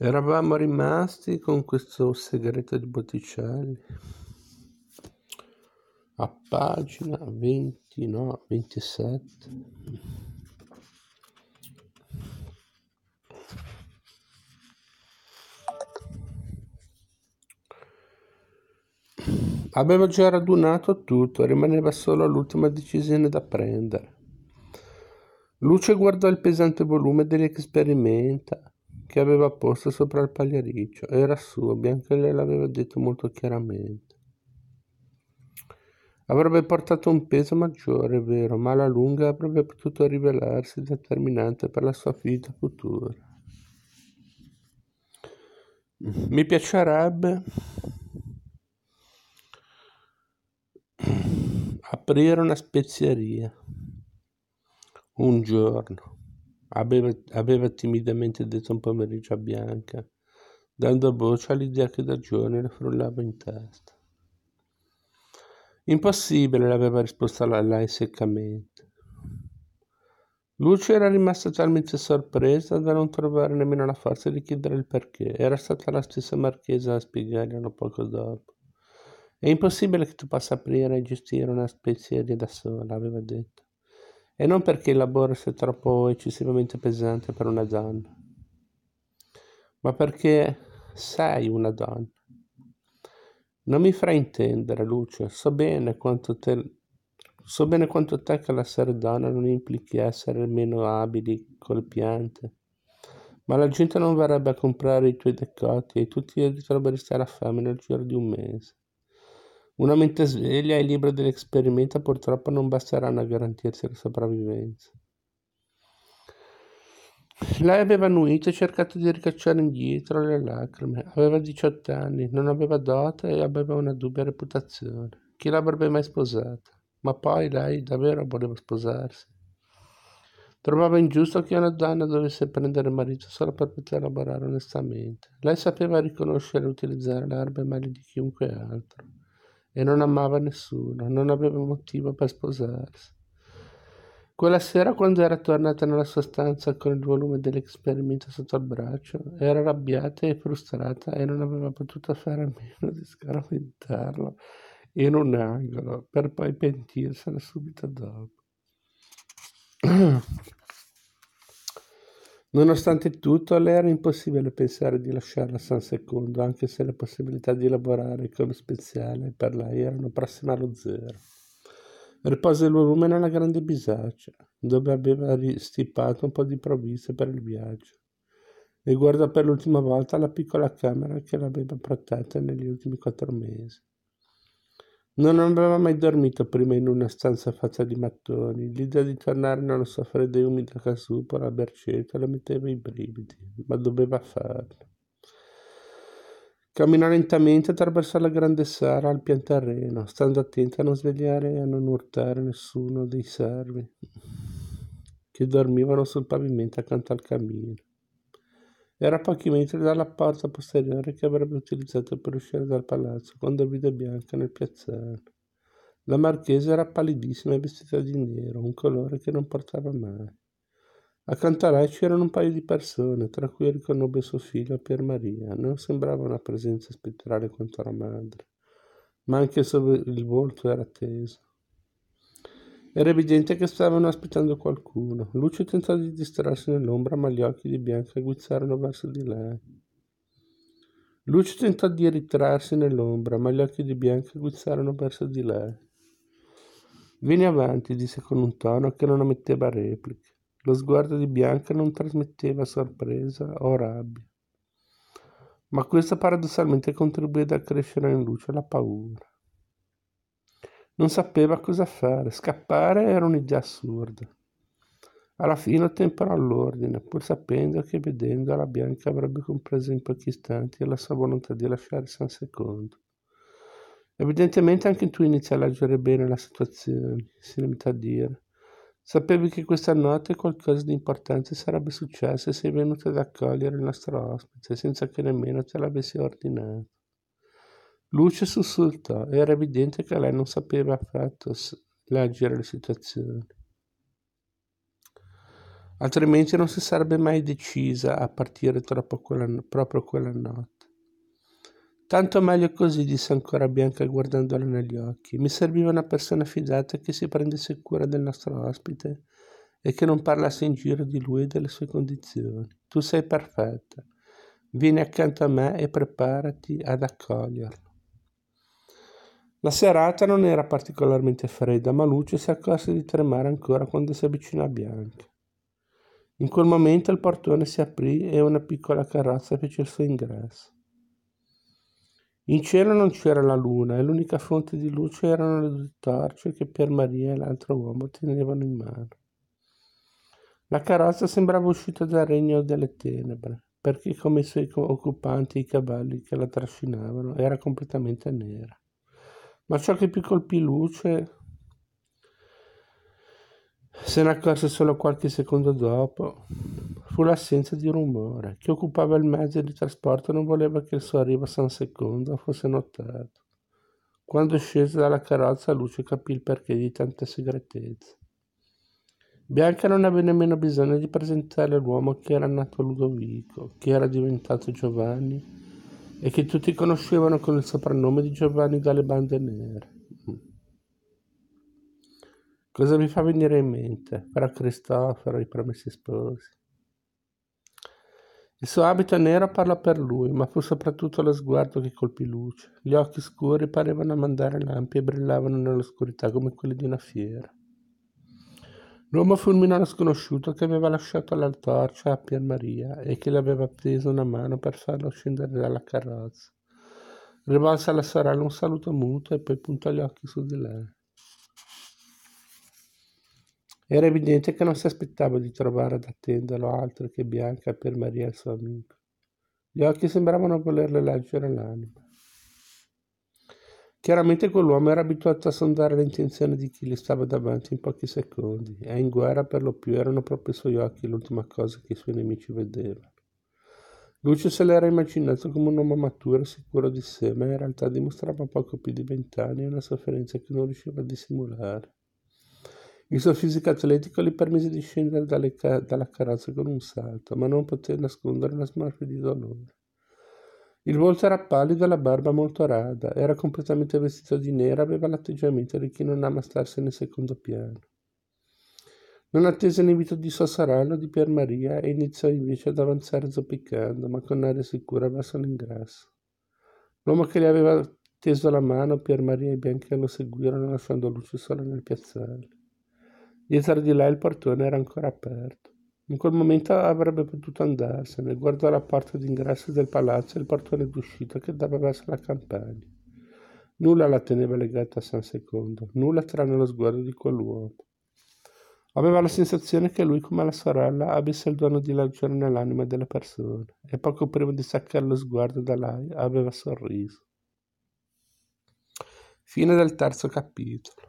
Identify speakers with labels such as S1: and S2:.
S1: Eravamo rimasti con questo segreto di Botticelli a pagina 20, no, 27. Aveva già radunato tutto, rimaneva solo l'ultima decisione da prendere. Luce guardò il pesante volume dell'esperimenta che aveva posto sopra il pagliericcio. Era suo, lei l'aveva detto molto chiaramente. Avrebbe portato un peso maggiore, è vero, ma alla lunga avrebbe potuto rivelarsi determinante per la sua vita futura. Mi piacerebbe aprire una spezieria. Un giorno, aveva, aveva timidamente detto un pomeriggio a Bianca, dando voce all'idea che da giorni le frullava in testa. Impossibile, aveva risposto la Lai seccamente. Lucia era rimasta talmente sorpresa da non trovare nemmeno la forza di chiedere il perché. Era stata la stessa Marchesa a spiegarglielo poco dopo. È impossibile che tu possa aprire e gestire una spezieria da sola, aveva detto e non perché il lavoro sia troppo eccessivamente pesante per una donna, ma perché sei una donna. Non mi fraintendere, Lucio, so bene quanto te, so bene quanto te che l'essere donna non implichi essere meno abili col piante, ma la gente non verrebbe a comprare i tuoi decotti e tu ti ritroveresti alla fame nel giro di un mese. Una mente sveglia e libera dell'esperimento purtroppo non basteranno a garantirsi la sopravvivenza. Lei aveva nuito e cercato di ricacciare indietro le lacrime. Aveva 18 anni, non aveva dote e aveva una dubbia reputazione. Chi l'avrebbe mai sposata? Ma poi lei davvero voleva sposarsi. Trovava ingiusto che una donna dovesse prendere marito solo per poter lavorare onestamente. Lei sapeva riconoscere e utilizzare le erbe meglio di chiunque altro e non amava nessuno, non aveva motivo per sposarsi. Quella sera, quando era tornata nella sua stanza con il volume dell'esperimento sotto il braccio, era arrabbiata e frustrata e non aveva potuto fare a meno di scaraventarlo in un angolo per poi pentirsene subito dopo. Nonostante tutto, le era impossibile pensare di lasciarla a San Secondo, anche se le possibilità di lavorare come lo speziale per lei erano prossime allo zero. Ripose il volume nella grande bisaccia, dove aveva stipato un po' di provviste per il viaggio, e guardò per l'ultima volta la piccola camera che l'aveva prottetta negli ultimi quattro mesi. Non aveva mai dormito prima in una stanza fatta di mattoni. L'idea di tornare nella sua fredda e umida casupola a Berceto le metteva i brividi, ma doveva farlo. Camminò lentamente attraverso la grande sala al pian terreno, stando attenta a non svegliare e a non urtare nessuno dei servi che dormivano sul pavimento accanto al camino. Era pochi metri dalla porta posteriore che avrebbe utilizzato per uscire dal palazzo quando vide Bianca nel piazzale. La marchesa era pallidissima e vestita di nero, un colore che non portava mai. Accanto a lei c'erano un paio di persone, tra cui riconobbe suo figlio e Maria. Non sembrava una presenza spettrale quanto la madre, ma anche il volto era teso. Era evidente che stavano aspettando qualcuno. Lucio tentò di distrarsi nell'ombra, ma gli occhi di Bianca guizzarono verso di lei. Lucio tentò di ritrarsi nell'ombra, ma gli occhi di Bianca guizzarono verso di lei. Vieni avanti, disse con un tono che non ammetteva repliche. Lo sguardo di Bianca non trasmetteva sorpresa o rabbia. Ma questo paradossalmente contribuì ad accrescere in luce la paura. Non sapeva cosa fare, scappare era un'idea assurda. Alla fine ottemperò l'ordine, pur sapendo che vedendo la Bianca avrebbe compreso in pochi istanti la sua volontà di lasciare San Secondo. Evidentemente anche tu iniziai a leggere bene la situazione, si limita a dire. Sapevi che questa notte qualcosa di importante sarebbe successo e sei venuto ad accogliere il nostro ospite senza che nemmeno te l'avessi ordinato. Luce sussultò, era evidente che lei non sapeva affatto leggere la situazione. Altrimenti non si sarebbe mai decisa a partire quella, proprio quella notte. Tanto meglio così, disse ancora Bianca guardandola negli occhi. Mi serviva una persona fidata che si prendesse cura del nostro ospite e che non parlasse in giro di lui e delle sue condizioni. Tu sei perfetta. Vieni accanto a me e preparati ad accoglierlo. La serata non era particolarmente fredda, ma Lucio si accorse di tremare ancora quando si avvicinò a Bianca. In quel momento il portone si aprì e una piccola carrozza fece il suo ingresso. In cielo non c'era la luna e l'unica fonte di luce erano le due torce che Pier Maria e l'altro uomo tenevano in mano. La carrozza sembrava uscita dal regno delle tenebre, perché come i suoi occupanti e i cavalli che la trascinavano era completamente nera. Ma ciò che più colpì Luce se ne accorse solo qualche secondo dopo. Fu l'assenza di rumore. Chi occupava il mezzo di trasporto non voleva che il suo arrivo a San Secondo fosse notato. Quando scese dalla carrozza, Luce capì il perché di tanta segretezza. Bianca non aveva nemmeno bisogno di presentare l'uomo che era nato Ludovico, che era diventato Giovanni e che tutti conoscevano con il soprannome di Giovanni dalle bande nere. Cosa mi fa venire in mente? Fra Cristoforo, i promessi sposi. Il suo abito nero parlò per lui, ma fu soprattutto lo sguardo che colpì luce. Gli occhi scuri parevano mandare lampi e brillavano nell'oscurità come quelli di una fiera. L'uomo fulminò lo sconosciuto che aveva lasciato la torcia cioè a Pier Maria e che le aveva preso una mano per farlo scendere dalla carrozza. Rivolse alla sorella un saluto muto e poi puntò gli occhi su di lei. Era evidente che non si aspettava di trovare ad attenderlo altro che Bianca per Maria e il suo amico. Gli occhi sembravano volerle leggere l'anima. Chiaramente quell'uomo era abituato a sondare le intenzioni di chi gli stava davanti in pochi secondi, e in guerra per lo più erano proprio i suoi occhi l'ultima cosa che i suoi nemici vedevano. Lucio se l'era immaginato come un uomo maturo e sicuro di sé, ma in realtà dimostrava poco più di vent'anni e una sofferenza che non riusciva a dissimulare. Il suo fisico atletico gli permise di scendere ca- dalla carrozza con un salto, ma non poté nascondere una smorfia di dolore. Il volto era pallido e la barba molto rada, era completamente vestito di nero, e aveva l'atteggiamento di chi non ama starsene in secondo piano. Non attese l'invito di Sassarano di Pier Maria e iniziò invece ad avanzare zoppicando, ma con aria sicura verso l'ingresso. L'uomo che le aveva teso la mano, Pier Maria e Bianca lo seguirono lasciando luce solo nel piazzale. Dietro di là il portone era ancora aperto. In quel momento avrebbe potuto andarsene, guardò la porta d'ingresso del palazzo e il portone d'uscita che dava verso la campagna. Nulla la teneva legata a San Secondo, nulla tranne lo sguardo di quell'uomo. Aveva la sensazione che lui, come la sorella, avesse il dono di leggere nell'anima delle persone, e poco prima di saccare lo sguardo da lei aveva sorriso. Fine del terzo capitolo.